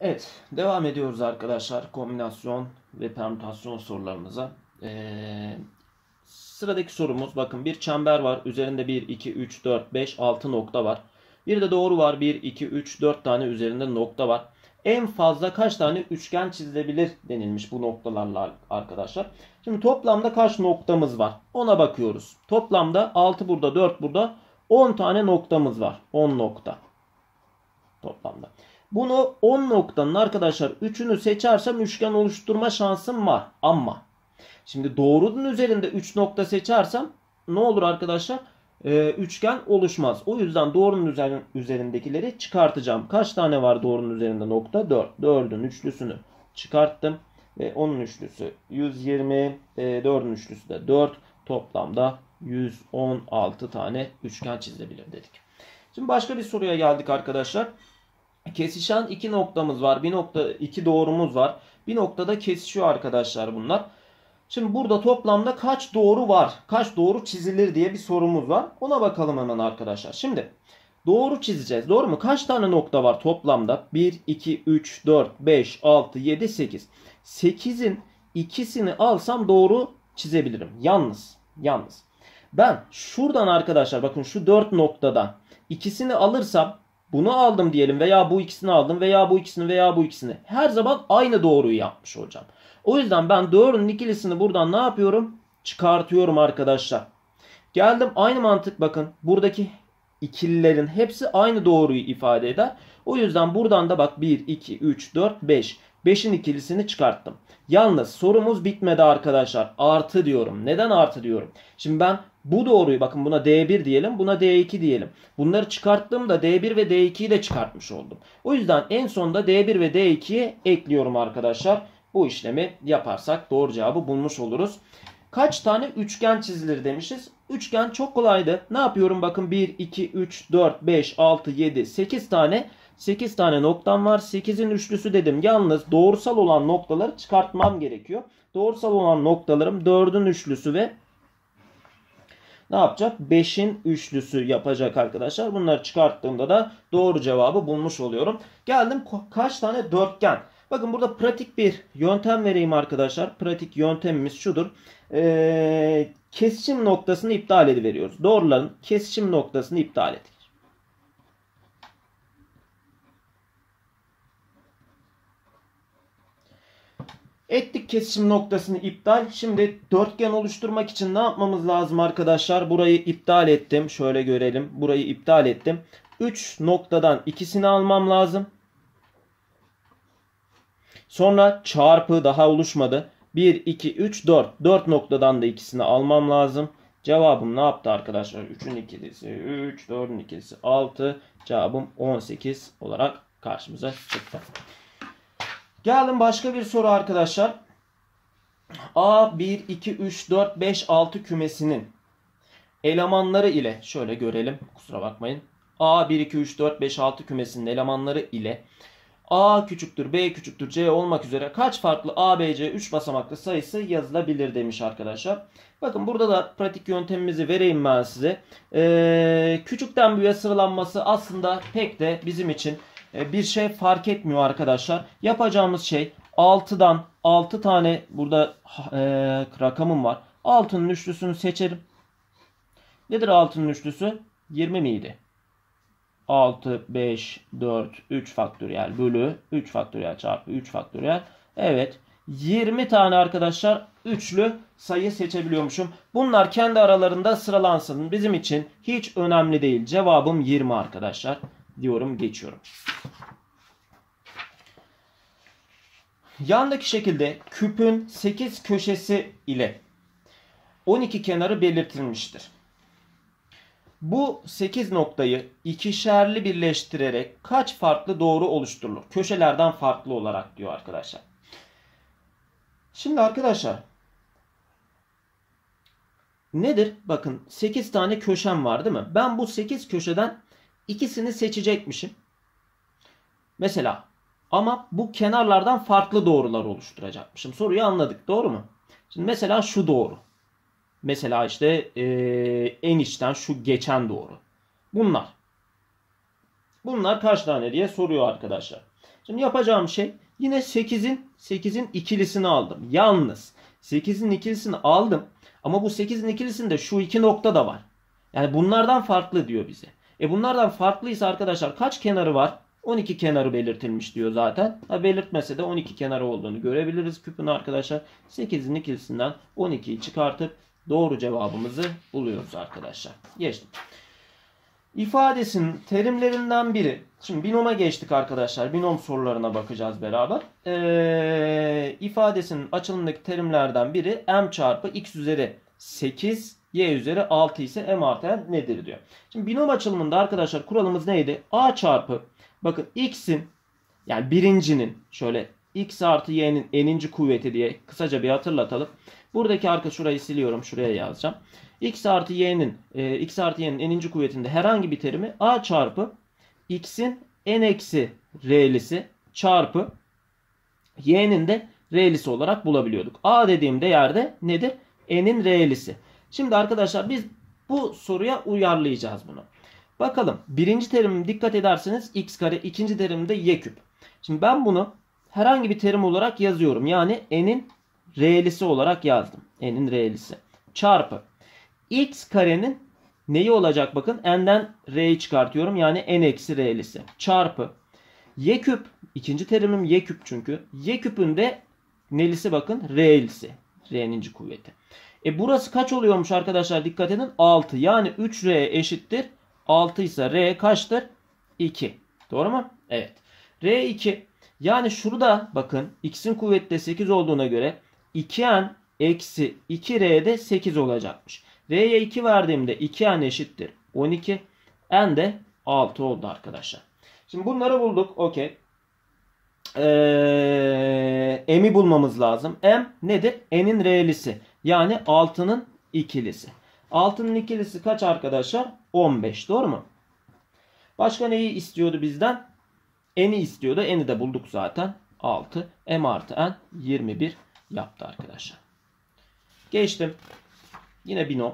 Evet, devam ediyoruz arkadaşlar kombinasyon ve permütasyon sorularımıza. Ee, sıradaki sorumuz bakın bir çember var. Üzerinde 1, 2, 3, 4, 5, 6 nokta var. Bir de doğru var. 1, 2, 3, 4 tane üzerinde nokta var. En fazla kaç tane üçgen çizilebilir denilmiş bu noktalarla arkadaşlar. Şimdi toplamda kaç noktamız var? Ona bakıyoruz. Toplamda 6 burada, 4 burada 10 tane noktamız var. 10 nokta toplamda. Bunu 10 noktanın arkadaşlar 3'ünü seçersem üçgen oluşturma şansım var. Ama şimdi doğrunun üzerinde 3 nokta seçersem ne olur arkadaşlar? Ee, üçgen oluşmaz. O yüzden doğrunun üzerindekileri çıkartacağım. Kaç tane var doğrunun üzerinde nokta? 4. 4'ün üçlüsünü çıkarttım. Ve onun üçlüsü 120. E, 4'ün üçlüsü de 4. Toplamda 116 tane üçgen çizilebilir dedik. Şimdi başka bir soruya geldik arkadaşlar. Kesişen iki noktamız var. Bir nokta iki doğrumuz var. Bir noktada kesişiyor arkadaşlar bunlar. Şimdi burada toplamda kaç doğru var? Kaç doğru çizilir diye bir sorumuz var. Ona bakalım hemen arkadaşlar. Şimdi doğru çizeceğiz. Doğru mu? Kaç tane nokta var toplamda? 1, 2, 3, 4, 5, 6, 7, 8. 8'in ikisini alsam doğru çizebilirim. Yalnız, yalnız. Ben şuradan arkadaşlar bakın şu 4 noktada ikisini alırsam bunu aldım diyelim veya bu ikisini aldım veya bu ikisini veya bu ikisini. Her zaman aynı doğruyu yapmış olacağım. O yüzden ben doğrunun ikilisini buradan ne yapıyorum? Çıkartıyorum arkadaşlar. Geldim aynı mantık bakın. Buradaki ikililerin hepsi aynı doğruyu ifade eder. O yüzden buradan da bak 1, 2, 3, 4, 5. 5'in ikilisini çıkarttım. Yalnız sorumuz bitmedi arkadaşlar. Artı diyorum. Neden artı diyorum? Şimdi ben bu doğruyu bakın buna D1 diyelim buna D2 diyelim. Bunları çıkarttığımda D1 ve D2'yi de çıkartmış oldum. O yüzden en sonda D1 ve D2'yi ekliyorum arkadaşlar. Bu işlemi yaparsak doğru cevabı bulmuş oluruz. Kaç tane üçgen çizilir demişiz. Üçgen çok kolaydı. Ne yapıyorum bakın 1, 2, 3, 4, 5, 6, 7, 8 tane 8 tane noktam var. 8'in üçlüsü dedim. Yalnız doğrusal olan noktaları çıkartmam gerekiyor. Doğrusal olan noktalarım 4'ün üçlüsü ve ne yapacak? 5'in üçlüsü yapacak arkadaşlar. Bunları çıkarttığımda da doğru cevabı bulmuş oluyorum. Geldim kaç tane dörtgen? Bakın burada pratik bir yöntem vereyim arkadaşlar. Pratik yöntemimiz şudur. Ee, kesişim noktasını iptal ediveriyoruz. Doğruların kesişim noktasını iptal et. Ettik kesişim noktasını iptal. Şimdi dörtgen oluşturmak için ne yapmamız lazım arkadaşlar? Burayı iptal ettim. Şöyle görelim. Burayı iptal ettim. 3 noktadan ikisini almam lazım. Sonra çarpı daha oluşmadı. 1, 2, 3, 4. 4 noktadan da ikisini almam lazım. Cevabım ne yaptı arkadaşlar? 3'ün ikilisi 3, 4'ün ikilisi 6. Cevabım 18 olarak karşımıza çıktı. Gelin başka bir soru arkadaşlar. A 1 2 3 4 5 6 kümesinin elemanları ile şöyle görelim. Kusura bakmayın. A 1 2 3 4 5 6 kümesinin elemanları ile A küçüktür, B küçüktür, C olmak üzere kaç farklı A, B, C 3 basamaklı sayısı yazılabilir demiş arkadaşlar. Bakın burada da pratik yöntemimizi vereyim ben size. Ee, küçükten büyüğe sıralanması aslında pek de bizim için e, bir şey fark etmiyor arkadaşlar. Yapacağımız şey 6'dan 6 tane burada e, rakamım var. 6'nın üçlüsünü seçerim. Nedir 6'nın üçlüsü? 20 miydi? 6, 5, 4, 3 faktöriyel bölü 3 faktöriyel çarpı 3 faktöriyel. Evet 20 tane arkadaşlar üçlü sayı seçebiliyormuşum. Bunlar kendi aralarında sıralansın. Bizim için hiç önemli değil. Cevabım 20 arkadaşlar diyorum geçiyorum. Yandaki şekilde küpün 8 köşesi ile 12 kenarı belirtilmiştir. Bu 8 noktayı ikişerli birleştirerek kaç farklı doğru oluşturulur? Köşelerden farklı olarak diyor arkadaşlar. Şimdi arkadaşlar nedir? Bakın 8 tane köşem var değil mi? Ben bu 8 köşeden İkisini seçecekmişim. Mesela ama bu kenarlardan farklı doğrular oluşturacakmışım. Soruyu anladık doğru mu? Şimdi mesela şu doğru. Mesela işte e, en içten şu geçen doğru. Bunlar. Bunlar kaç tane diye soruyor arkadaşlar. Şimdi yapacağım şey yine 8'in 8'in ikilisini aldım. Yalnız 8'in ikilisini aldım ama bu 8'in ikilisinde şu iki nokta da var. Yani bunlardan farklı diyor bize. E bunlardan farklıysa arkadaşlar kaç kenarı var? 12 kenarı belirtilmiş diyor zaten. Ha, belirtmese de 12 kenarı olduğunu görebiliriz küpün arkadaşlar. 8'in ikisinden 12'yi çıkartıp doğru cevabımızı buluyoruz arkadaşlar. Geçtim. İfadesinin terimlerinden biri. Şimdi binoma geçtik arkadaşlar. Binom sorularına bakacağız beraber. Ee, ifadesinin açılımdaki terimlerden biri m çarpı x üzeri 8 y üzeri 6 ise m artı n nedir diyor. Şimdi binom açılımında arkadaşlar kuralımız neydi? a çarpı bakın x'in yani birincinin şöyle x artı y'nin n'inci kuvveti diye kısaca bir hatırlatalım. Buradaki arka şurayı siliyorum. Şuraya yazacağım. x artı y'nin e, x artı y'nin n'inci kuvvetinde herhangi bir terimi a çarpı x'in n eksi r'lisi çarpı y'nin de r'lisi olarak bulabiliyorduk. a dediğimde yerde nedir? n'in r'lisi. Şimdi arkadaşlar biz bu soruya uyarlayacağız bunu. Bakalım birinci terim dikkat ederseniz x kare ikinci terimde y küp. Şimdi ben bunu herhangi bir terim olarak yazıyorum. Yani n'in r'lisi olarak yazdım. n'in r'lisi. Çarpı x karenin neyi olacak bakın n'den r'yi çıkartıyorum. Yani n eksi r'lisi. Çarpı y küp ikinci terimim y küp çünkü. y küpün de nelisi bakın r'lisi. r'ninci kuvveti. E burası kaç oluyormuş arkadaşlar dikkat edin. 6 yani 3R eşittir. 6 ise R kaçtır? 2. Doğru mu? Evet. R2 yani şurada bakın x'in kuvveti 8 olduğuna göre 2n eksi 2r de 8 olacakmış. R'ye 2 verdiğimde 2n eşittir 12. N de 6 oldu arkadaşlar. Şimdi bunları bulduk. Okey. Ee, m'i bulmamız lazım. M nedir? N'in R'lisi. Yani altının ikilisi. Altının ikilisi kaç arkadaşlar? 15 doğru mu? Başka neyi istiyordu bizden? N'i istiyordu. N'i de bulduk zaten. 6. M artı N 21 yaptı arkadaşlar. Geçtim. Yine binom.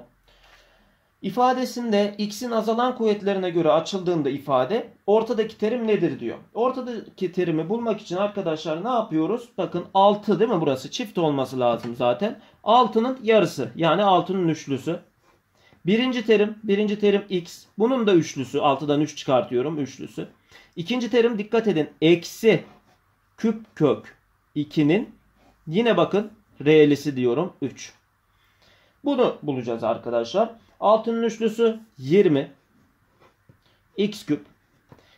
İfadesinde x'in azalan kuvvetlerine göre açıldığında ifade ortadaki terim nedir diyor. Ortadaki terimi bulmak için arkadaşlar ne yapıyoruz? Bakın 6 değil mi burası? Çift olması lazım zaten. Altının yarısı yani altının üçlüsü. Birinci terim, birinci terim x. Bunun da üçlüsü. 6'dan 3 çıkartıyorum üçlüsü. İkinci terim dikkat edin. Eksi küp kök 2'nin yine bakın r'lisi diyorum 3. Bunu bulacağız arkadaşlar. altının üçlüsü 20. x küp.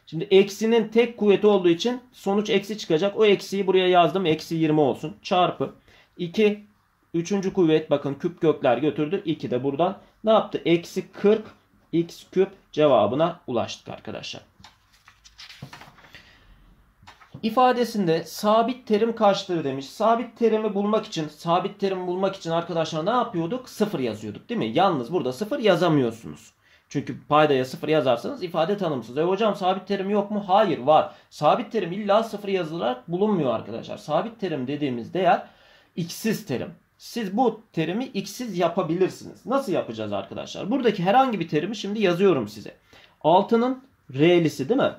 Şimdi eksinin tek kuvveti olduğu için sonuç eksi çıkacak. O eksiyi buraya yazdım. Eksi 20 olsun. Çarpı 2 Üçüncü kuvvet bakın küp kökler götürdü. 2 de buradan ne yaptı? Eksi 40 x küp cevabına ulaştık arkadaşlar. İfadesinde sabit terim kaçtır demiş. Sabit terimi bulmak için, sabit terim bulmak için arkadaşlar ne yapıyorduk? Sıfır yazıyorduk değil mi? Yalnız burada sıfır yazamıyorsunuz. Çünkü paydaya sıfır yazarsanız ifade tanımsız. E hocam sabit terim yok mu? Hayır var. Sabit terim illa sıfır yazılarak bulunmuyor arkadaşlar. Sabit terim dediğimiz değer x'siz terim siz bu terimi x'siz yapabilirsiniz. Nasıl yapacağız arkadaşlar? Buradaki herhangi bir terimi şimdi yazıyorum size. 6'nın r'lisi değil mi?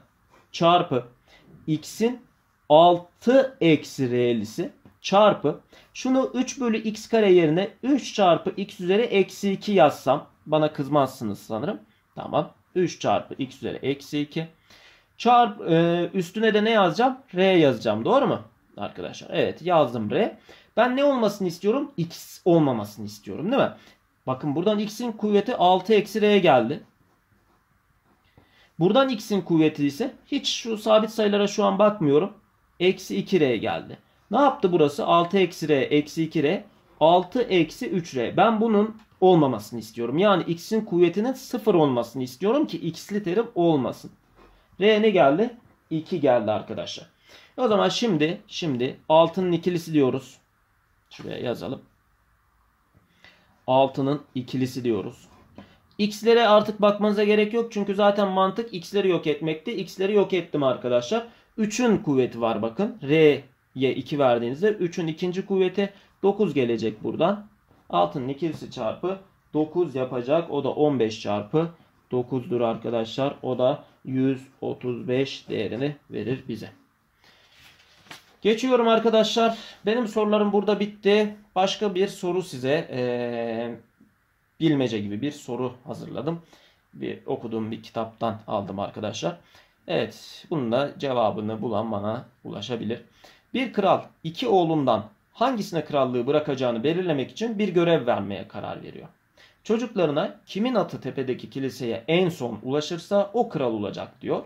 Çarpı x'in 6 eksi r'lisi çarpı şunu 3 bölü x kare yerine 3 çarpı x üzeri eksi 2 yazsam bana kızmazsınız sanırım. Tamam. 3 çarpı x üzeri eksi 2 çarpı e, üstüne de ne yazacağım? R yazacağım. Doğru mu? arkadaşlar. Evet yazdım R. Ben ne olmasını istiyorum? X olmamasını istiyorum değil mi? Bakın buradan X'in kuvveti 6 eksi R'ye geldi. Buradan X'in kuvveti ise hiç şu sabit sayılara şu an bakmıyorum. Eksi 2R'ye geldi. Ne yaptı burası? 6 eksi R eksi 2R 6 eksi 3R. Ben bunun olmamasını istiyorum. Yani X'in kuvvetinin 0 olmasını istiyorum ki X'li terim olmasın. R ne geldi? 2 geldi arkadaşlar. O zaman şimdi şimdi altının ikilisi diyoruz. Şuraya yazalım. Altının ikilisi diyoruz. X'lere artık bakmanıza gerek yok. Çünkü zaten mantık X'leri yok etmekti. X'leri yok ettim arkadaşlar. 3'ün kuvveti var bakın. R'ye 2 verdiğinizde 3'ün ikinci kuvveti 9 gelecek buradan. Altının ikilisi çarpı 9 yapacak. O da 15 çarpı 9'dur arkadaşlar. O da 135 değerini verir bize. Geçiyorum arkadaşlar. Benim sorularım burada bitti. Başka bir soru size e, bilmece gibi bir soru hazırladım. Bir okuduğum bir kitaptan aldım arkadaşlar. Evet, bunun da cevabını bulan bana ulaşabilir. Bir kral iki oğlundan hangisine krallığı bırakacağını belirlemek için bir görev vermeye karar veriyor. Çocuklarına kimin atı tepedeki kiliseye en son ulaşırsa o kral olacak diyor.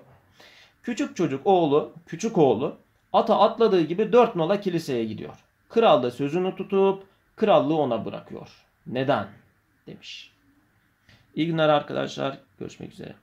Küçük çocuk oğlu, küçük oğlu Ata atladığı gibi dört nola kiliseye gidiyor. Kral da sözünü tutup krallığı ona bırakıyor. Neden? Demiş. İyi günler arkadaşlar. Görüşmek üzere.